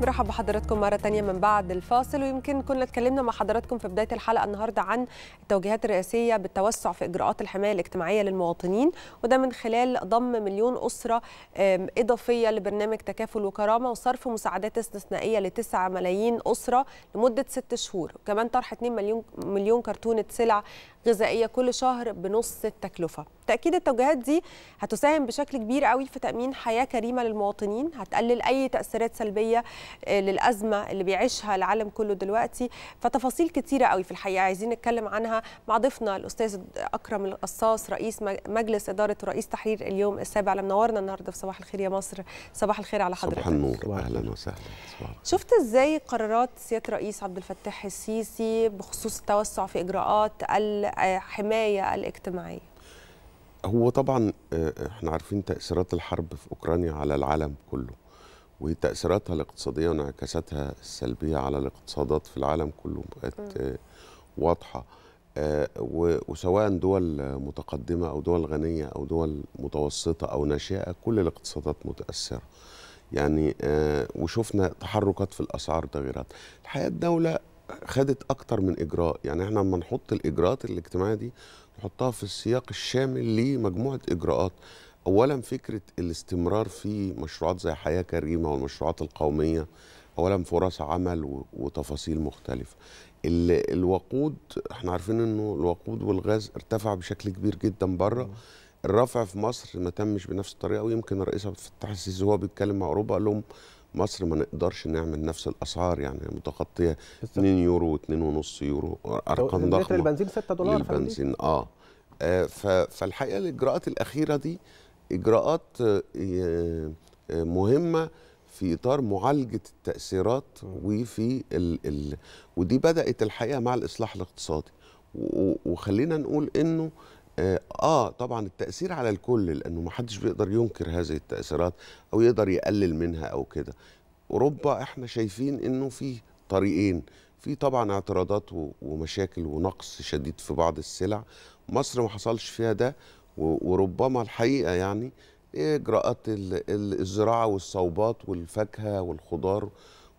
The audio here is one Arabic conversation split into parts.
برحب بحضراتكم مرة تانية من بعد الفاصل ويمكن كنا اتكلمنا مع حضراتكم في بداية الحلقة النهاردة عن التوجيهات الرئاسية بالتوسع في إجراءات الحماية الاجتماعية للمواطنين وده من خلال ضم مليون أسرة إضافية لبرنامج تكافل وكرامة وصرف مساعدات استثنائية لتسعة ملايين أسرة لمدة ست شهور وكمان طرح 2 مليون, مليون كرتونة سلع غذائية كل شهر بنص التكلفة تأكيد التوجيهات دي هتساهم بشكل كبير قوي في تأمين حياة كريمة للمواطنين هتقلل أي تأثيرات سلبية للازمه اللي بيعيشها العالم كله دلوقتي فتفاصيل كتيره قوي في الحقيقه عايزين نتكلم عنها مع ضيفنا الاستاذ اكرم القصاص رئيس مجلس اداره ورئيس تحرير اليوم السابع لما منورنا النهارده في صباح الخير يا مصر صباح الخير على حضرتك صباح النور اهلا وسهلا شفت ازاي قرارات سياده الرئيس عبد الفتاح السيسي بخصوص التوسع في اجراءات الحمايه الاجتماعيه هو طبعا آه، آه، احنا عارفين تاثيرات الحرب في اوكرانيا على العالم كله وتأثيراتها الاقتصادية وانعكاساتها السلبية على الاقتصادات في العالم كله بقت واضحة آه، وسواء دول متقدمة أو دول غنية أو دول متوسطة أو ناشئة كل الاقتصادات متأثرة يعني آه، وشفنا تحركات في الأسعار تغييرات الحقيقة الدولة خدت أكتر من إجراء يعني احنا لما نحط الإجراءات الاجتماعية دي نحطها في السياق الشامل لمجموعة إجراءات اولا فكره الاستمرار في مشروعات زي حياه كريمه والمشروعات القوميه اولا فرص عمل وتفاصيل مختلفه الوقود احنا عارفين انه الوقود والغاز ارتفع بشكل كبير جدا بره الرفع في مصر ما تمش بنفس الطريقه ويمكن الرئيس عبد الفتاح السيسي وهو بيتكلم مع اوروبا قال لهم مصر ما نقدرش نعمل نفس الاسعار يعني متغطيه 2 يورو و2.5 يورو ارقام ضخمه البنزين 6 دولار للبنزين اه, آه فالحقيقه الاجراءات الاخيره دي اجراءات آه، آه، مهمه في اطار معالجه التاثيرات وفي الـ الـ ودي بدات الحقيقه مع الاصلاح الاقتصادي وخلينا نقول انه آه،, اه طبعا التاثير على الكل لانه ما حدش بيقدر ينكر هذه التاثيرات او يقدر يقلل منها او كده اوروبا احنا شايفين انه في طريقين في طبعا اعتراضات ومشاكل ونقص شديد في بعض السلع مصر ما حصلش فيها ده وربما الحقيقه يعني إيه اجراءات الزراعه والصوبات والفاكهه والخضار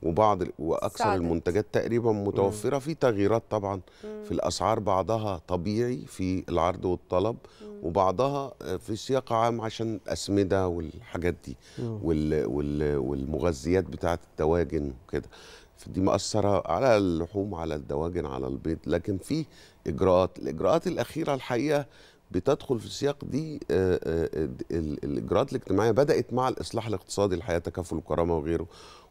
وبعض واكثر سعدت. المنتجات تقريبا متوفره مم. في تغييرات طبعا مم. في الاسعار بعضها طبيعي في العرض والطلب مم. وبعضها في سياق عام عشان الاسمده والحاجات دي وال وال والمغذيات بتاعه الدواجن وكده فدي مأثرة على اللحوم على الدواجن على البيض لكن في إجراءات الإجراءات الأخيرة الحقيقة بتدخل في السياق دي آه، آه، آه، الاجراءات الاجتماعيه بدات مع الاصلاح الاقتصادي الحياه تكافل وكرامه وغيره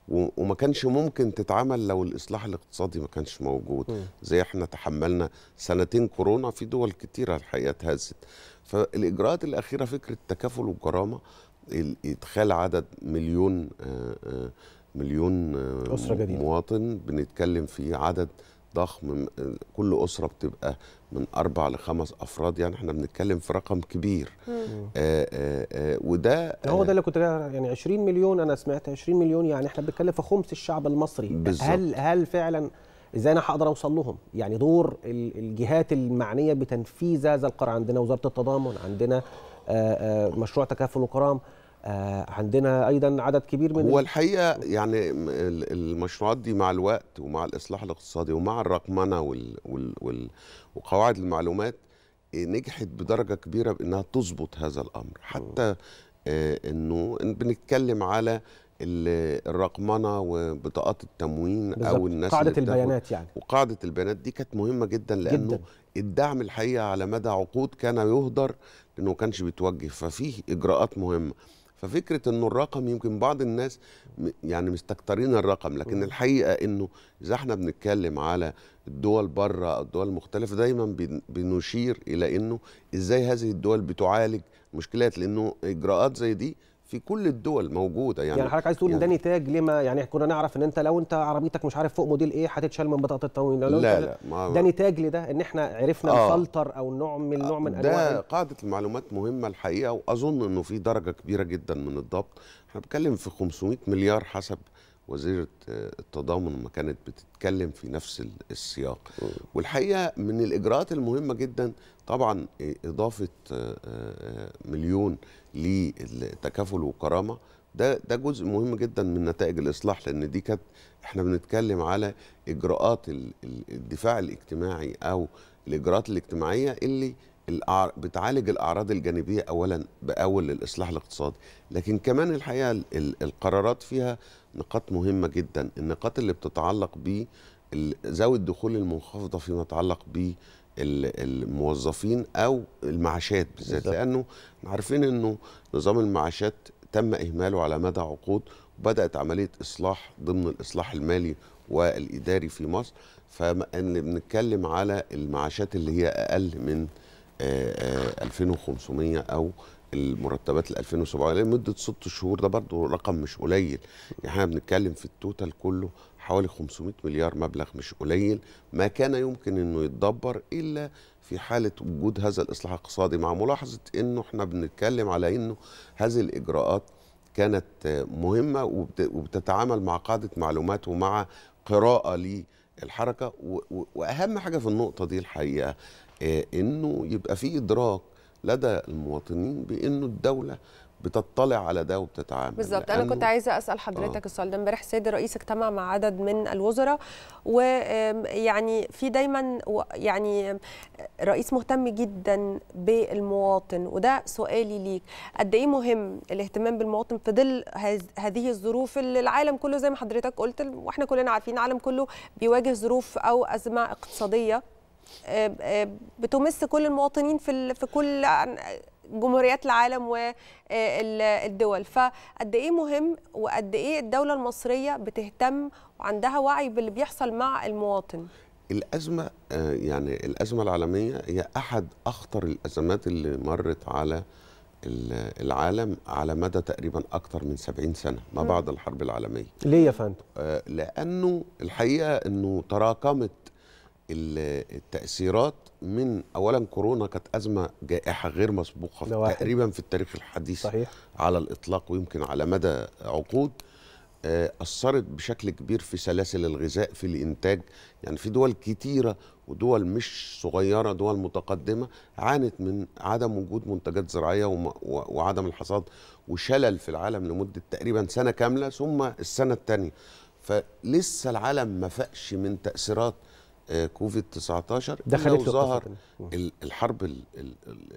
وما كانش ممكن تتعمل لو الاصلاح الاقتصادي ما كانش موجود زي احنا تحملنا سنتين كورونا في دول كتيره الحقيقه اتهزت فالاجراءات الاخيره فكره تكافل الكرامه ادخال عدد مليون مليون أسرة جديدة. مواطن بنتكلم في عدد ضخم كل اسره بتبقى من اربع لخمس افراد يعني احنا بنتكلم في رقم كبير آآ آآ آه، آه، آه، وده هو ده اللي كنت يعني 20 مليون انا سمعت 20 مليون يعني احنا بنتكلم في خمس الشعب المصري بالزبط. هل هل فعلا ازاي انا هقدر اوصل لهم يعني دور الجهات المعنيه بتنفيذ هذا القرار عندنا وزاره التضامن عندنا مشروع تكافل وكرام آه، عندنا ايضا عدد كبير من هو الحقيقه يعني المشروعات دي مع الوقت ومع الاصلاح الاقتصادي ومع الرقمنه وال وال وال وقواعد المعلومات آه، نجحت بدرجه كبيره بانها تظبط هذا الامر حتى آه، انه بنتكلم على الرقمنه وبطاقات التموين او الناس قاعده البيانات يعني وقاعده البيانات دي كانت مهمه جدا لانه جداً. الدعم الحقيقه على مدى عقود كان يهدر لانه ما كانش بيتوجه ففيه اجراءات مهمه ففكره انه الرقم يمكن بعض الناس يعني مستكترين الرقم لكن الحقيقه انه اذا احنا بنتكلم على الدول بره او الدول المختلفه دايما بنشير الى انه ازاي هذه الدول بتعالج مشكلات لانه اجراءات زي دي في كل الدول موجوده يعني يعني حضرتك عايز تقول ان يعني ده نتاج لما يعني كنا نعرف ان انت لو انت عربيتك مش عارف فوق موديل ايه هتتشال من بطاقه التموين لا لا ما ده نتاج لده ان احنا عرفنا آه نفلتر او نوع من آه، نوع من انواع ده قاعده المعلومات مهمه الحقيقه واظن انه في درجه كبيره جدا من الضبط احنا بنتكلم في 500 مليار حسب وزيره آه، التضامن ما كانت بتتكلم في نفس السياق والحقيقه من الاجراءات المهمه جدا طبعا آه، اضافه آه، مليون للتكافل وكرامة ده ده جزء مهم جدا من نتائج الاصلاح لان دي كانت احنا بنتكلم على اجراءات الدفاع الاجتماعي او الاجراءات الاجتماعيه اللي بتعالج الاعراض الجانبيه اولا باول للاصلاح الاقتصادي لكن كمان الحقيقه القرارات فيها نقاط مهمه جدا النقاط اللي بتتعلق ب ذوي الدخول المنخفضه فيما يتعلق ب الموظفين او المعاشات بالذات لانه عارفين انه نظام المعاشات تم اهماله على مدى عقود وبدات عمليه اصلاح ضمن الاصلاح المالي والاداري في مصر بنتكلم على المعاشات اللي هي اقل من 2500 او المرتبات ال 2700 لمده ست شهور ده برضه رقم مش قليل يعني احنا بنتكلم في التوتال كله حوالي 500 مليار مبلغ مش قليل ما كان يمكن انه يتدبر الا في حاله وجود هذا الاصلاح الاقتصادي مع ملاحظه انه احنا بنتكلم على انه هذه الاجراءات كانت مهمه وبتتعامل مع قاعده معلومات ومع قراءه للحركه واهم حاجه في النقطه دي الحقيقه آه، انه يبقى في ادراك لدى المواطنين بانه الدوله بتطلع على ده وبتتعامل بالظبط انا كنت عايزه اسال حضرتك آه. السؤال ده امبارح السيد الرئيس اجتمع مع عدد من الوزراء ويعني في دايما يعني رئيس مهتم جدا بالمواطن وده سؤالي ليك قد ايه مهم الاهتمام بالمواطن في ظل هذه الظروف اللي العالم كله زي ما حضرتك قلت واحنا كلنا عارفين العالم كله بيواجه ظروف او ازمه اقتصاديه بتمس كل المواطنين في في كل جمهوريات العالم والدول فقد ايه مهم وقد ايه الدوله المصريه بتهتم وعندها وعي باللي بيحصل مع المواطن الازمه آه، يعني الازمه العالميه هي احد اخطر الازمات اللي مرت على العالم على مدى تقريبا اكثر من 70 سنه ما بعد الحرب العالميه ليه يا فندم آه، لانه الحقيقه انه تراكمت التاثيرات من اولا كورونا كانت ازمه جائحه غير مسبوقه تقريبا في التاريخ الحديث صحيح. على الاطلاق ويمكن على مدى عقود آه، اثرت بشكل كبير في سلاسل الغذاء في الانتاج يعني في دول كتيره ودول مش صغيره دول متقدمه عانت من عدم وجود منتجات زراعيه وعدم الحصاد وشلل في العالم لمده تقريبا سنه كامله ثم السنه الثانيه فلسه العالم ما فاقش من تاثيرات آه، كوفيد 19 دخلت لو ظهر الحرب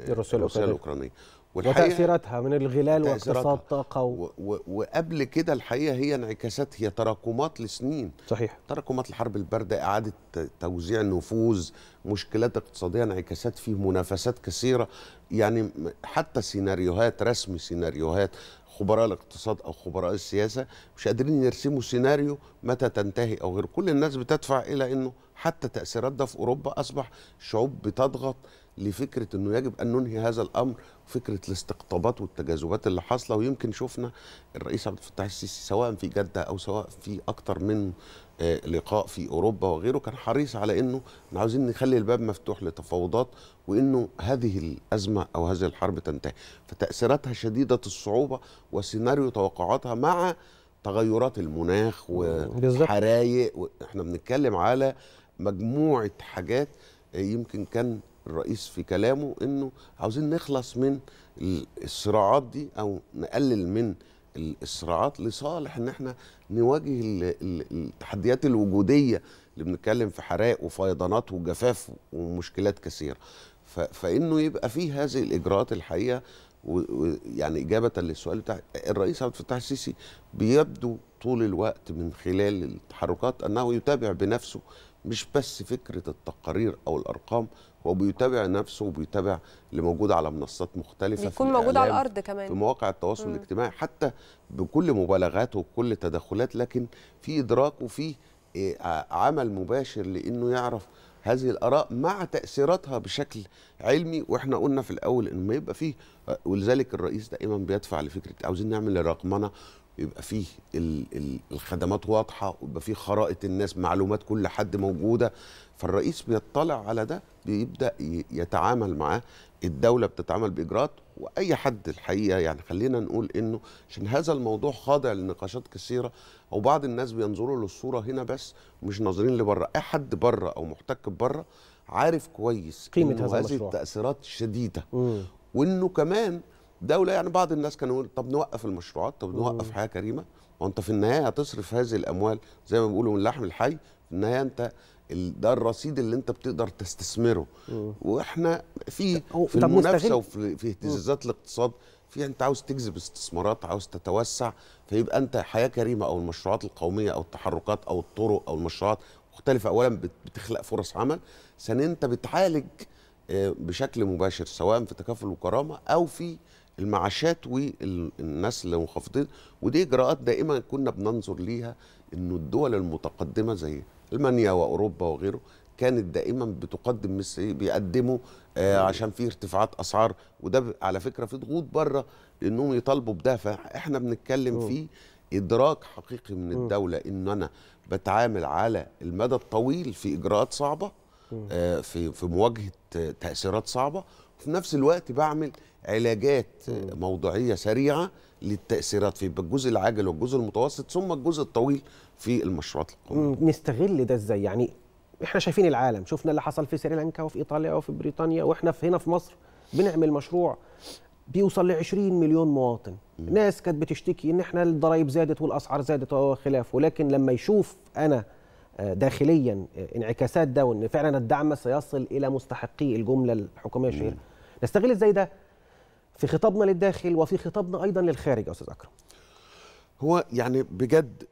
الروسيه الاوكرانيه وتاثيراتها من الغلال واقتصاد طاقه و... و... وقبل كده الحقيقه هي انعكاسات هي تراكمات لسنين صحيح تراكمات الحرب البارده اعاده توزيع النفوذ مشكلات اقتصاديه انعكاسات فيه منافسات كثيره يعني حتى سيناريوهات رسم سيناريوهات خبراء الاقتصاد او خبراء السياسه مش قادرين يرسموا سيناريو متى تنتهي او غير كل الناس بتدفع الى انه حتى تاثيرات ده في اوروبا اصبح شعوب بتضغط لفكره انه يجب ان ننهي هذا الامر فكره الاستقطابات والتجاذبات اللي حاصله ويمكن شفنا الرئيس عبد الفتاح السيسي سواء في جده او سواء في اكتر من آه، لقاء في اوروبا وغيره كان حريص على انه احنا عاوزين نخلي الباب مفتوح لتفاوضات وانه هذه الازمه او هذه الحرب تنتهي فتاثيراتها شديده الصعوبه وسيناريو توقعاتها مع تغيرات المناخ وحرايق احنا بنتكلم على مجموعه حاجات يمكن كان الرئيس في كلامه انه عاوزين نخلص من الصراعات دي او نقلل من الصراعات لصالح ان احنا نواجه التحديات الوجوديه اللي بنتكلم في حرائق وفيضانات وجفاف ومشكلات كثيره فانه يبقى في هذه الاجراءات الحقيقه ويعني اجابه للسؤال بتاع الرئيس عبد الفتاح السيسي بيبدو طول الوقت من خلال التحركات انه يتابع بنفسه مش بس فكره التقارير او الارقام هو بيتابع نفسه وبيتابع اللي موجود على منصات مختلفه بيكون موجود على الارض كمان في مواقع التواصل الاجتماعي حتى بكل مبالغاته وبكل تدخلات لكن في ادراك وفي آه، آه، عمل مباشر لانه يعرف هذه الاراء مع تاثيراتها بشكل علمي واحنا قلنا في الاول انه ما يبقى فيه آه، ولذلك الرئيس دائما بيدفع لفكره عاوزين نعمل الرقمنه يبقى فيه الخدمات واضحه ويبقى فيه خرائط الناس معلومات كل حد موجوده فالرئيس بيطلع على ده بيبدا يتعامل معاه الدوله بتتعامل باجراءات واي حد الحقيقه يعني خلينا نقول انه عشان هذا الموضوع خاضع لنقاشات كثيره او بعض الناس بينظروا للصوره هنا بس مش ناظرين لبره اي حد بره او محتك بره عارف كويس قيمه هذا المشروع هذه التاثيرات شديده مم. وانه كمان دوله يعني بعض الناس كانوا يقول طب نوقف المشروعات طب نوقف حياه كريمه وانت في النهايه هتصرف هذه الاموال زي ما بيقولوا من لحم الحي في النهايه انت ده الرصيد اللي انت بتقدر تستثمره مم. واحنا في في المنافسه وفي اهتزازات الاقتصاد في انت عاوز تجذب استثمارات عاوز تتوسع فيبقى انت حياه كريمه او المشروعات القوميه او التحركات او الطرق او المشروعات مختلفه اولا بتخلق فرص عمل ثانيا انت بتعالج آه، بشكل مباشر سواء في تكافل وكرامه او في المعاشات والناس اللي منخفضين ودي اجراءات دائما كنا بننظر ليها انه الدول المتقدمه زي المانيا واوروبا وغيره كانت دائما بتقدم مثل إيه، بيقدموا آه عشان في ارتفاعات اسعار وده على فكره في ضغوط بره لانهم يطالبوا بده فاحنا بنتكلم أوه. في ادراك حقيقي من الدوله ان انا بتعامل على المدى الطويل في اجراءات صعبه آه في في مواجهه تاثيرات صعبه وفي نفس الوقت بعمل علاجات موضوعيه سريعه للتاثيرات في الجزء العاجل والجزء المتوسط ثم الجزء الطويل في المشروعات القوميه نستغل ده ازاي يعني احنا شايفين العالم شفنا اللي حصل في سريلانكا وفي ايطاليا وفي بريطانيا واحنا في هنا في مصر بنعمل مشروع بيوصل ل 20 مليون مواطن م. ناس كانت بتشتكي ان احنا الضرايب زادت والاسعار زادت وخلافه ولكن لما يشوف انا آه، داخليا آه، انعكاسات ده وان فعلا الدعم سيصل الى مستحقي الجمله الحكوميه الشهيره نستغل ازاي ده في خطابنا للداخل وفي خطابنا ايضا للخارج استاذ اكرم هو يعني بجد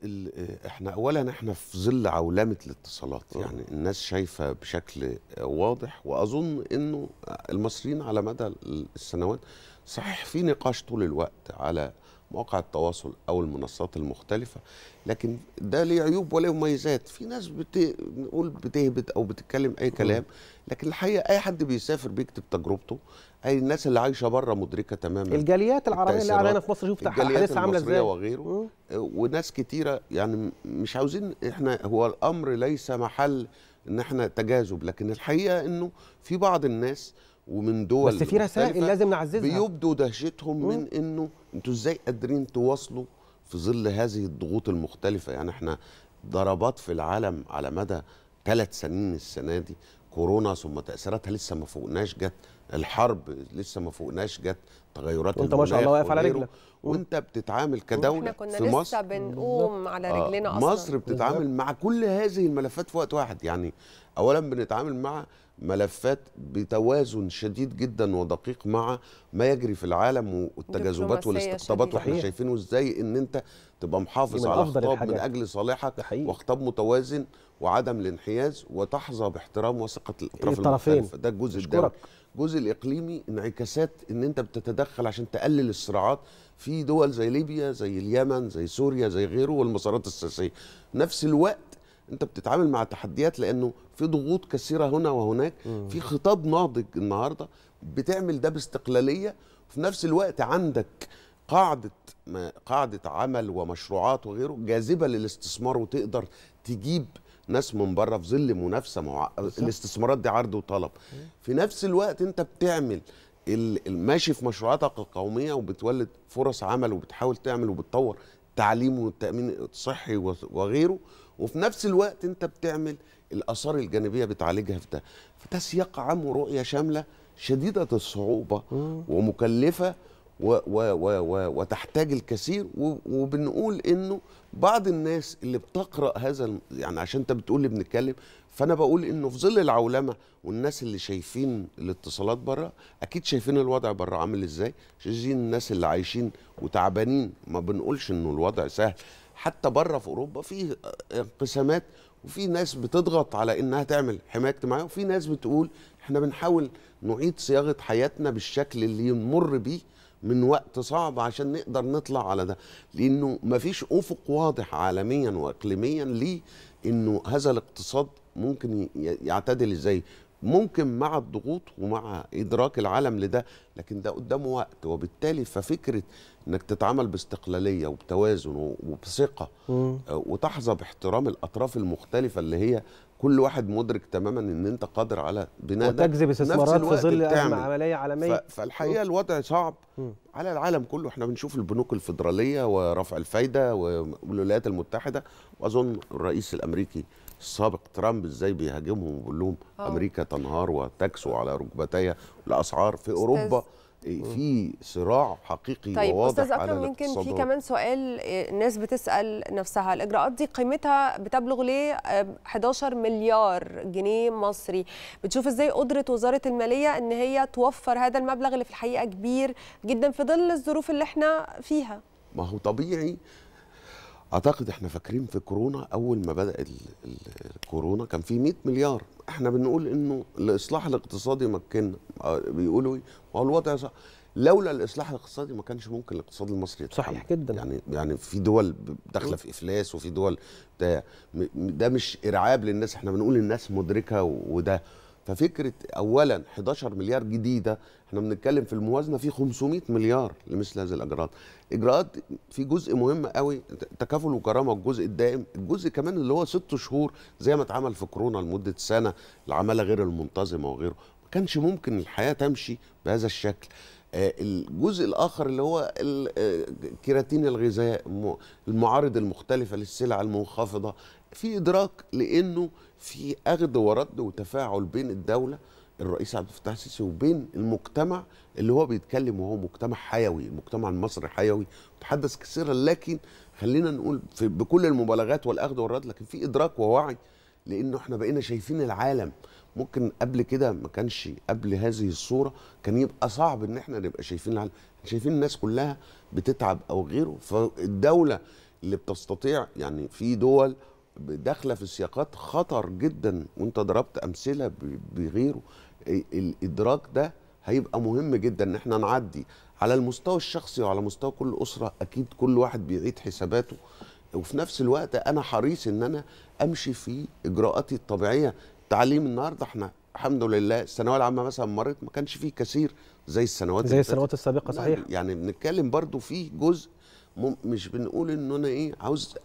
احنا اولا احنا في ظل عولمه الاتصالات آه. يعني الناس شايفه بشكل واضح واظن انه المصريين على مدى السنوات صحيح في نقاش طول الوقت على مواقع التواصل او المنصات المختلفه لكن ده ليه عيوب وله مميزات في ناس بتقول نقول بتهبد او بتتكلم اي كلام لكن الحقيقه اي حد بيسافر بيكتب تجربته اي الناس اللي عايشه بره مدركه تماما الجاليات العربيه اللي قاعده هنا في مصر شفت لسه عامله ازاي وغيره آه، وناس كتيره يعني مش عاوزين احنا هو الامر ليس محل ان احنا تجاذب لكن الحقيقه انه في بعض الناس ومن دول بس في رسائل لازم نعززها بيبدوا دهشتهم من انه انتوا ازاي قادرين تواصلوا في ظل هذه الضغوط المختلفه يعني احنا ضربات في العالم على مدى ثلاث سنين السنه دي كورونا ثم تاثيراتها لسه ما فوقناش جت الحرب لسه ما فوقناش جت تغيرات وانت ما شاء الله واقف على رجلك وانت بتتعامل كدوله احنا كنا في مصر لسه بنقوم على رجلنا آه، اصلا مصر بتتعامل مع كل هذه الملفات في وقت واحد يعني اولا بنتعامل مع ملفات بتوازن شديد جدا ودقيق مع ما يجري في العالم والتجاذبات والاستقطابات واحنا شايفينه ازاي ان انت تبقى محافظ على خطاب من اجل صالحك وخطاب متوازن وعدم الانحياز وتحظى باحترام وثقه الاطراف الطرفين ده الجزء الدولي الجزء الاقليمي انعكاسات ان انت بتتدخل عشان تقلل الصراعات في دول زي ليبيا زي اليمن زي سوريا زي غيره والمسارات السياسيه نفس الوقت انت بتتعامل مع تحديات لانه في ضغوط كثيره هنا وهناك مم. في خطاب ناضج النهارده بتعمل ده باستقلاليه وفي نفس الوقت عندك قاعده ما قاعده عمل ومشروعات وغيره جاذبه للاستثمار وتقدر تجيب ناس من بره في ظل منافسه مع الاستثمارات دي عرض وطلب في نفس الوقت انت بتعمل ماشي في مشروعاتك القوميه وبتولد فرص عمل وبتحاول تعمل وبتطور التعليم والتامين الصحي وغيره وفي نفس الوقت انت بتعمل الاثار الجانبيه بتعالجها في ده فده سياق عام ورؤيه شامله شديده الصعوبه ومكلفه و و و و وتحتاج الكثير وبنقول انه بعض الناس اللي بتقرا هذا يعني عشان انت بتقول لي بنتكلم فانا بقول انه في ظل العولمه والناس اللي شايفين الاتصالات بره اكيد شايفين الوضع بره عامل ازاي شايفين الناس اللي عايشين وتعبانين ما بنقولش انه الوضع سهل حتى بره في اوروبا في انقسامات وفي ناس بتضغط على انها تعمل حمايه اجتماعيه وفي ناس بتقول احنا بنحاول نعيد صياغه حياتنا بالشكل اللي نمر بيه من وقت صعب عشان نقدر نطلع على ده لانه مفيش افق واضح عالميا واقليميا ليه انه هذا الاقتصاد ممكن يعتدل ازاي ممكن مع الضغوط ومع ادراك العالم لده لكن ده قدامه وقت وبالتالي ففكره انك تتعامل باستقلاليه وبتوازن وبثقه آه، وتحظى باحترام الاطراف المختلفه اللي هي كل واحد مدرك تماما ان انت قادر على بناء وتجذب استثمارات في ظل عمليه عالميه فالحقيقه الوضع صعب م. على العالم كله احنا بنشوف البنوك الفيدراليه ورفع الفايده والولايات المتحده واظن الرئيس الامريكي السابق ترامب ازاي بيهاجمهم ويقول لهم آه. امريكا تنهار وتكسو على ركبتيها الاسعار في اوروبا إيه، في صراع حقيقي طيب وواضح استاذ اكرم يمكن في كمان سؤال آه، الناس بتسال نفسها الاجراءات دي قيمتها بتبلغ ليه آه، 11 مليار جنيه مصري بتشوف ازاي قدره وزاره الماليه ان هي توفر هذا المبلغ اللي في الحقيقه كبير جدا في ظل الظروف اللي احنا فيها ما هو طبيعي اعتقد احنا فاكرين في كورونا اول ما بدا الكورونا كان في 100 مليار احنا بنقول انه الاصلاح الاقتصادي مكننا آه، بيقولوا ايه هو الوضع صح لولا الاصلاح الاقتصادي ما كانش ممكن الاقتصاد المصري يتحمل صحيح جدا يعني يعني في دول داخله في افلاس وفي دول ده, ده مش ارعاب للناس احنا بنقول الناس مدركه وده ففكره اولا 11 مليار جديده احنا بنتكلم في الموازنه في 500 مليار لمثل هذه الاجراءات اجراءات في جزء مهم قوي تكافل وكرامه الجزء الدائم الجزء كمان اللي هو ست شهور زي ما اتعمل في كورونا لمده سنه العماله غير المنتظمه وغيره ما كانش ممكن الحياه تمشي بهذا الشكل آه، الجزء الاخر اللي هو الكيراتين آه، الغذاء المعارض المختلفه للسلع المنخفضه في ادراك لانه في اخذ ورد وتفاعل بين الدوله الرئيس عبد الفتاح السيسي وبين المجتمع اللي هو بيتكلم وهو مجتمع حيوي المجتمع المصري حيوي تحدث كثيرا لكن خلينا نقول في بكل المبالغات والاخذ والرد لكن في ادراك ووعي لانه احنا بقينا شايفين العالم ممكن قبل كده ما كانش قبل هذه الصوره كان يبقى صعب ان احنا نبقى شايفين العالم شايفين الناس كلها بتتعب او غيره فالدوله اللي بتستطيع يعني في دول داخله في سياقات خطر جدا وانت ضربت امثله بغيره الادراك ده هيبقى مهم جدا ان احنا نعدي على المستوى الشخصي وعلى مستوى كل اسره اكيد كل واحد بيعيد حساباته وفي نفس الوقت انا حريص ان انا امشي في اجراءاتي الطبيعيه تعليم النهارده احنا الحمد لله الثانويه العامه مثلا مرت ما كانش فيه كثير زي السنوات زي السنوات السابقه صحيح يعني بنتكلم برضو في جزء مش بنقول ان انا ايه عاوز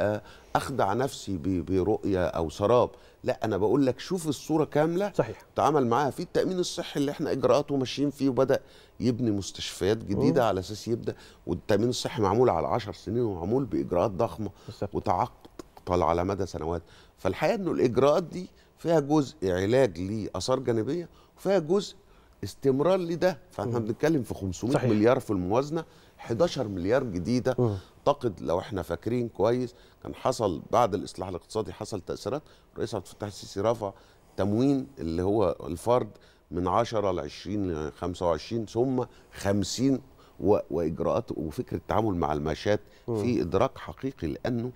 اخدع نفسي برؤيه او سراب لا انا بقول لك شوف الصوره كامله صحيح تعامل معاها في التامين الصحي اللي احنا اجراءاته ماشيين فيه وبدا يبني مستشفيات جديده أوه. على اساس يبدا والتامين الصحي معمول على 10 سنين ومعمول باجراءات ضخمه وتعطل على مدى سنوات فالحقيقه انه الاجراءات دي فيها جزء علاج لاثار جانبيه وفيها جزء استمرار لده فاحنا بنتكلم في 500 صحيح. مليار في الموازنه 11 مليار جديده اعتقد لو احنا فاكرين كويس كان حصل بعد الاصلاح الاقتصادي حصل تاثيرات الرئيس عبد الفتاح السيسي رفع تموين اللي هو الفرد من 10 ل 20 ل 25 ثم 50 و... واجراءات وفكره التعامل مع المعاشات في ادراك حقيقي لانه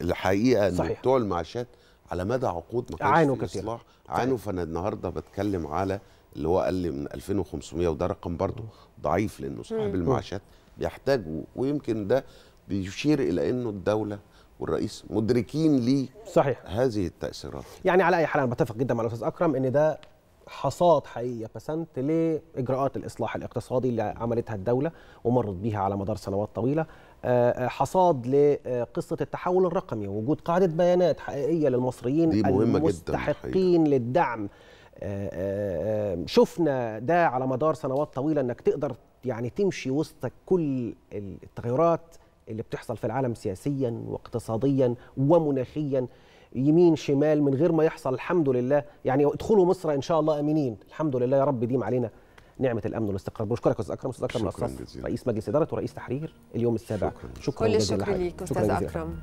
الحقيقه ان بتوع المعاشات على مدى عقود ما كانش عانوا كتير عانوا فانا النهارده بتكلم على اللي هو اقل من 2500 وده رقم برضه ضعيف لانه صاحب المعاشات بيحتاجوا ويمكن ده بيشير الى انه الدوله والرئيس مدركين ليه صحيح هذه التاثيرات يعني على اي حال انا بتفق جدا مع الاستاذ اكرم ان ده حصاد حقيقي بسنت لاجراءات الاصلاح الاقتصادي اللي عملتها الدوله ومرت بيها على مدار سنوات طويله آه، آه، حصاد لقصه التحول الرقمي ووجود قاعده بيانات حقيقيه للمصريين دي مهمة المستحقين جداً للدعم آه، شفنا ده على مدار سنوات طويله انك تقدر يعني تمشي وسط كل التغيرات اللي بتحصل في العالم سياسيا واقتصاديا ومناخيا يمين شمال من غير ما يحصل الحمد لله يعني ادخلوا مصر ان شاء الله امنين الحمد لله يا رب ديم علينا نعمه الامن والاستقرار بشكرك استاذ اكرم استاذ اكرم رئيس مجلس اداره ورئيس تحرير اليوم السابع شكرا, شكرا كل الشكر ليك استاذ اكرم